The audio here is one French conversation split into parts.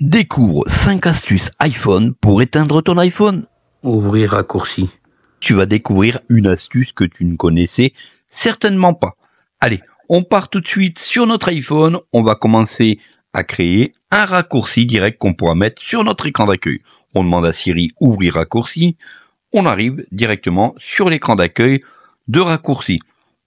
Découvre 5 astuces iPhone pour éteindre ton iPhone. Ouvrir raccourci. Tu vas découvrir une astuce que tu ne connaissais certainement pas. Allez, on part tout de suite sur notre iPhone. On va commencer à créer un raccourci direct qu'on pourra mettre sur notre écran d'accueil. On demande à Siri ouvrir raccourci. On arrive directement sur l'écran d'accueil de raccourci.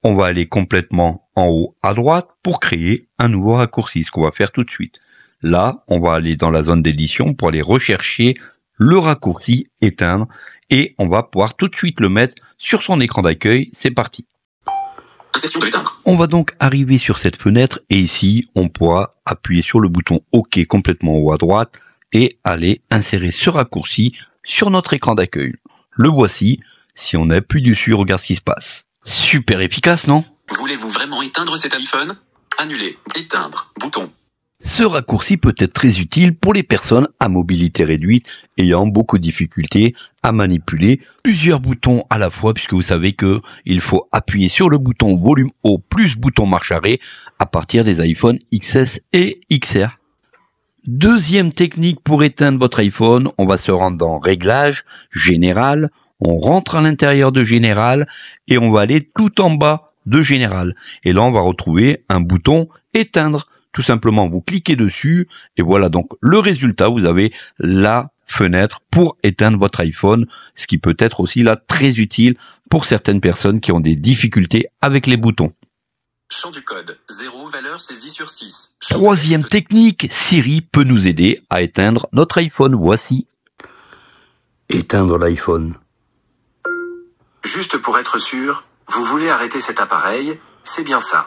On va aller complètement en haut à droite pour créer un nouveau raccourci, ce qu'on va faire tout de suite. Là, on va aller dans la zone d'édition pour aller rechercher le raccourci éteindre et on va pouvoir tout de suite le mettre sur son écran d'accueil. C'est parti. on va donc arriver sur cette fenêtre et ici, on pourra appuyer sur le bouton OK complètement haut à droite et aller insérer ce raccourci sur notre écran d'accueil. Le voici. Si on appuie dessus, regarde ce qui se passe. Super efficace, non Voulez-vous vraiment éteindre cet iPhone Annuler, éteindre, bouton. Ce raccourci peut être très utile pour les personnes à mobilité réduite ayant beaucoup de difficultés à manipuler plusieurs boutons à la fois puisque vous savez que il faut appuyer sur le bouton volume haut plus bouton marche arrêt à partir des iPhone XS et XR. Deuxième technique pour éteindre votre iPhone, on va se rendre dans réglages, général, on rentre à l'intérieur de général et on va aller tout en bas de général. Et là, on va retrouver un bouton éteindre. Tout simplement, vous cliquez dessus et voilà donc le résultat. Vous avez la fenêtre pour éteindre votre iPhone, ce qui peut être aussi là très utile pour certaines personnes qui ont des difficultés avec les boutons. du code, sur Troisième technique, Siri peut nous aider à éteindre notre iPhone. Voici. Éteindre l'iPhone. Juste pour être sûr, vous voulez arrêter cet appareil, c'est bien ça.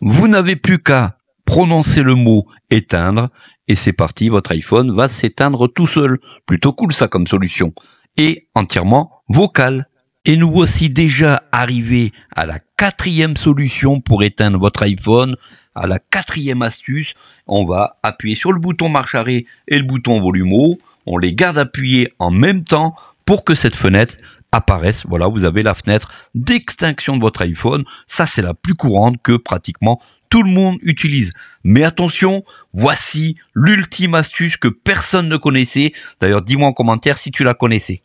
Vous n'avez plus qu'à prononcez le mot éteindre et c'est parti, votre iPhone va s'éteindre tout seul. Plutôt cool ça comme solution. Et entièrement vocal. Et nous voici déjà arrivés à la quatrième solution pour éteindre votre iPhone, à la quatrième astuce. On va appuyer sur le bouton marche arrêt et le bouton volume haut. On les garde appuyés en même temps pour que cette fenêtre apparaissent. Voilà, vous avez la fenêtre d'extinction de votre iPhone. Ça, c'est la plus courante que pratiquement tout le monde utilise. Mais attention, voici l'ultime astuce que personne ne connaissait. D'ailleurs, dis-moi en commentaire si tu la connaissais.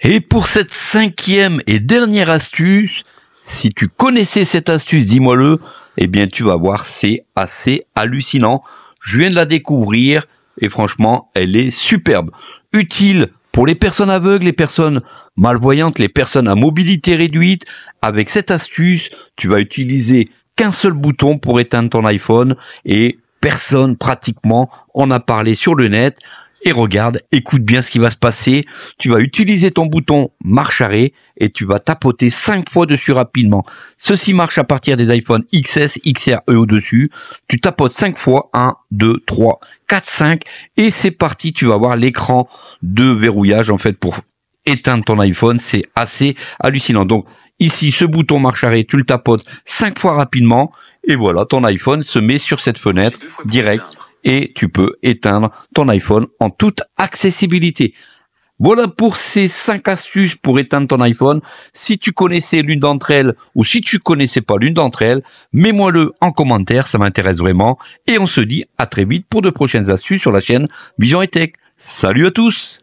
Et pour cette cinquième et dernière astuce, si tu connaissais cette astuce, dis-moi-le, Et eh bien tu vas voir, c'est assez hallucinant. Je viens de la découvrir et franchement, elle est superbe. Utile pour les personnes aveugles, les personnes malvoyantes, les personnes à mobilité réduite, avec cette astuce, tu vas utiliser qu'un seul bouton pour éteindre ton iPhone et personne pratiquement en a parlé sur le net et regarde, écoute bien ce qui va se passer. Tu vas utiliser ton bouton marche arrêt et tu vas tapoter 5 fois dessus rapidement. Ceci marche à partir des iPhone XS, XR et au-dessus. Tu tapotes 5 fois, 1, 2, 3, 4, 5 et c'est parti. Tu vas voir l'écran de verrouillage en fait pour éteindre ton iPhone. C'est assez hallucinant. Donc ici, ce bouton marche arrêt, tu le tapotes 5 fois rapidement et voilà, ton iPhone se met sur cette fenêtre direct et tu peux éteindre ton iPhone en toute accessibilité. Voilà pour ces cinq astuces pour éteindre ton iPhone. Si tu connaissais l'une d'entre elles ou si tu connaissais pas l'une d'entre elles, mets-moi-le en commentaire, ça m'intéresse vraiment. Et on se dit à très vite pour de prochaines astuces sur la chaîne Vision et Tech. Salut à tous!